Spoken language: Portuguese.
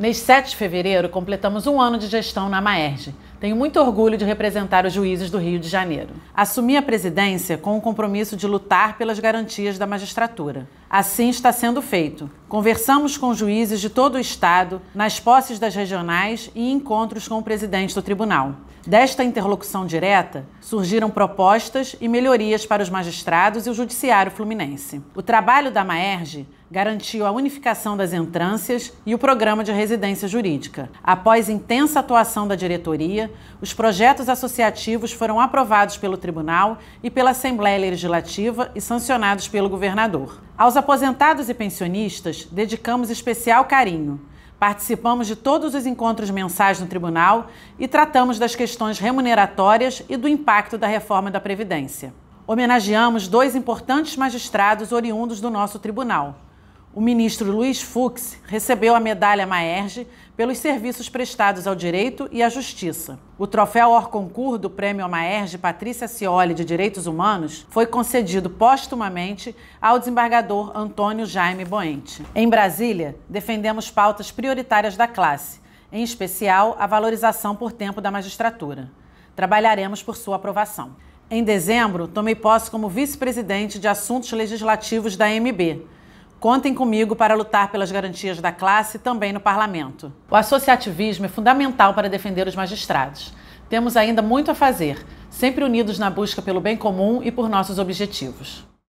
Neste 7 de fevereiro, completamos um ano de gestão na Maerge. Tenho muito orgulho de representar os juízes do Rio de Janeiro. Assumi a presidência com o compromisso de lutar pelas garantias da magistratura. Assim está sendo feito. Conversamos com juízes de todo o Estado, nas posses das regionais e encontros com o presidente do tribunal. Desta interlocução direta, surgiram propostas e melhorias para os magistrados e o judiciário fluminense. O trabalho da Maerge garantiu a unificação das entrâncias e o programa de residência jurídica. Após intensa atuação da diretoria, os projetos associativos foram aprovados pelo tribunal e pela Assembleia Legislativa e sancionados pelo governador. Aos aposentados e pensionistas, dedicamos especial carinho. Participamos de todos os encontros mensais no tribunal e tratamos das questões remuneratórias e do impacto da reforma da Previdência. Homenageamos dois importantes magistrados oriundos do nosso tribunal. O ministro Luiz Fux recebeu a medalha Maerge pelos serviços prestados ao direito e à justiça. O troféu Orconcur do Prêmio Maerge Patrícia Cioli de Direitos Humanos foi concedido póstumamente ao desembargador Antônio Jaime Boente. Em Brasília, defendemos pautas prioritárias da classe, em especial a valorização por tempo da magistratura. Trabalharemos por sua aprovação. Em dezembro, tomei posse como vice-presidente de Assuntos Legislativos da MB Contem comigo para lutar pelas garantias da classe também no parlamento. O associativismo é fundamental para defender os magistrados. Temos ainda muito a fazer, sempre unidos na busca pelo bem comum e por nossos objetivos.